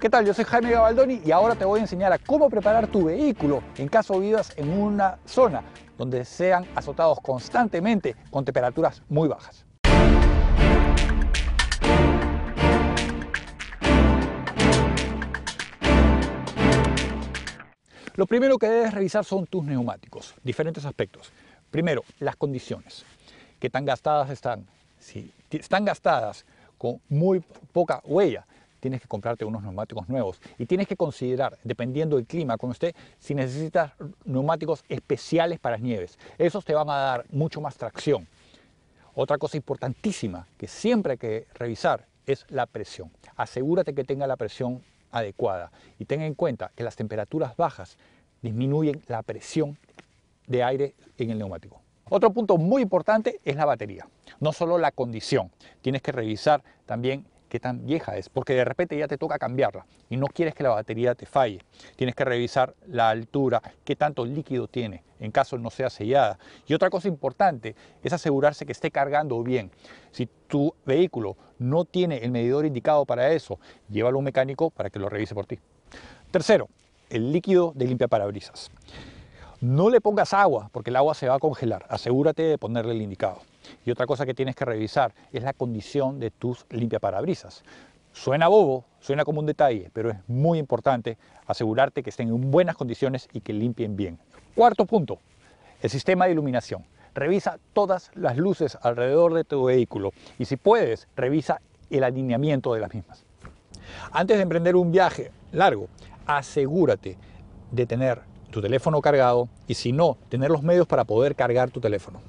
¿Qué tal? Yo soy Jaime Gabaldoni y ahora te voy a enseñar a cómo preparar tu vehículo en caso vivas en una zona donde sean azotados constantemente con temperaturas muy bajas. Lo primero que debes revisar son tus neumáticos, diferentes aspectos. Primero, las condiciones. ¿Qué tan gastadas están? Si están gastadas con muy poca huella, tienes que comprarte unos neumáticos nuevos. Y tienes que considerar, dependiendo del clima con usted, si necesitas neumáticos especiales para nieves. Esos te van a dar mucho más tracción. Otra cosa importantísima que siempre hay que revisar es la presión. Asegúrate que tenga la presión adecuada y tenga en cuenta que las temperaturas bajas disminuyen la presión de aire en el neumático. Otro punto muy importante es la batería, no solo la condición, tienes que revisar también qué tan vieja es, porque de repente ya te toca cambiarla y no quieres que la batería te falle. Tienes que revisar la altura, qué tanto líquido tiene, en caso no sea sellada. Y otra cosa importante es asegurarse que esté cargando bien. Si tu vehículo no tiene el medidor indicado para eso, llévalo a un mecánico para que lo revise por ti. Tercero, el líquido de limpia parabrisas. No le pongas agua, porque el agua se va a congelar. Asegúrate de ponerle el indicado. Y otra cosa que tienes que revisar es la condición de tus limpiaparabrisas. Suena bobo, suena como un detalle, pero es muy importante asegurarte que estén en buenas condiciones y que limpien bien. Cuarto punto, el sistema de iluminación. Revisa todas las luces alrededor de tu vehículo y si puedes, revisa el alineamiento de las mismas. Antes de emprender un viaje largo, asegúrate de tener tu teléfono cargado y si no, tener los medios para poder cargar tu teléfono.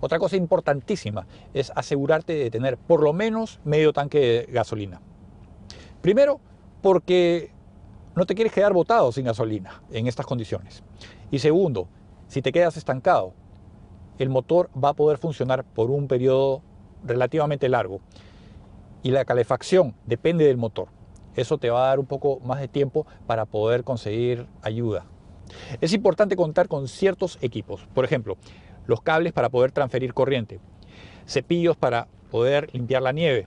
Otra cosa importantísima es asegurarte de tener por lo menos medio tanque de gasolina. Primero, porque no te quieres quedar botado sin gasolina en estas condiciones. Y segundo, si te quedas estancado, el motor va a poder funcionar por un periodo relativamente largo. Y la calefacción depende del motor eso te va a dar un poco más de tiempo para poder conseguir ayuda. Es importante contar con ciertos equipos, por ejemplo, los cables para poder transferir corriente, cepillos para poder limpiar la nieve,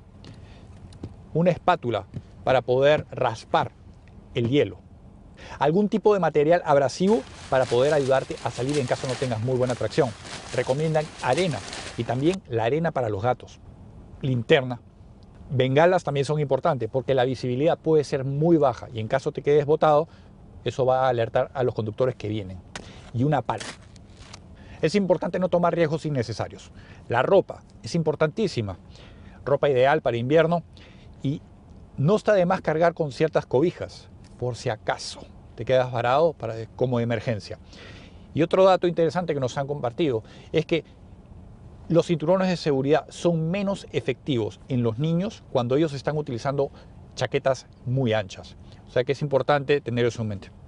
una espátula para poder raspar el hielo, algún tipo de material abrasivo para poder ayudarte a salir en caso no tengas muy buena tracción. Recomiendan arena y también la arena para los gatos, linterna bengalas también son importantes porque la visibilidad puede ser muy baja y en caso te quedes botado, eso va a alertar a los conductores que vienen. Y una pala. Es importante no tomar riesgos innecesarios. La ropa es importantísima. Ropa ideal para invierno y no está de más cargar con ciertas cobijas por si acaso te quedas varado para, como emergencia. Y otro dato interesante que nos han compartido es que los cinturones de seguridad son menos efectivos en los niños cuando ellos están utilizando chaquetas muy anchas. O sea que es importante tener eso en mente.